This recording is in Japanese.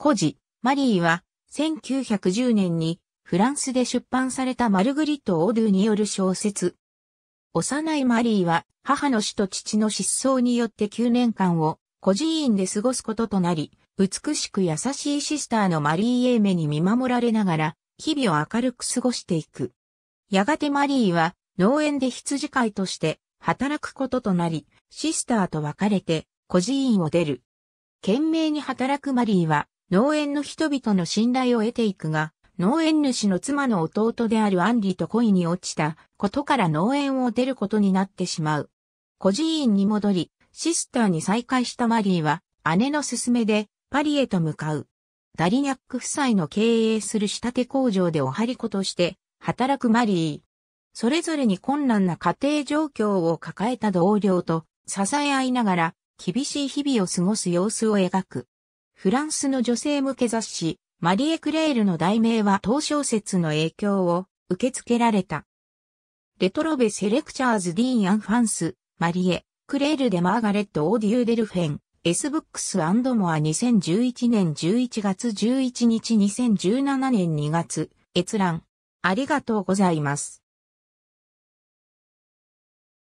孤児、マリーは、1910年にフランスで出版されたマルグリット・オドゥによる小説。幼いマリーは母の死と父の失踪によって9年間を孤児院で過ごすこととなり、美しく優しいシスターのマリー・エーメに見守られながら、日々を明るく過ごしていく。やがてマリーは農園で羊飼いとして働くこととなり、シスターと別れて孤児院を出る。懸命に働くマリーは農園の人々の信頼を得ていくが、農園主の妻の弟であるアンリと恋に落ちたことから農園を出ることになってしまう。孤児院に戻り、シスターに再会したマリーは、姉の勧めでパリへと向かう。ダリニャック夫妻の経営する仕立て工場でお張り子として働くマリー。それぞれに困難な家庭状況を抱えた同僚と支え合いながら厳しい日々を過ごす様子を描く。フランスの女性向け雑誌、マリエ・クレールの題名は当小説の影響を受け付けられた。レトロベ・セレクチャーズ・ディーン・アンファンス、マリエ、クレールでマーガレット・オーディュー・デルフェン、S ブックスモア2011年11月11日2017年2月、閲覧。ありがとうございます。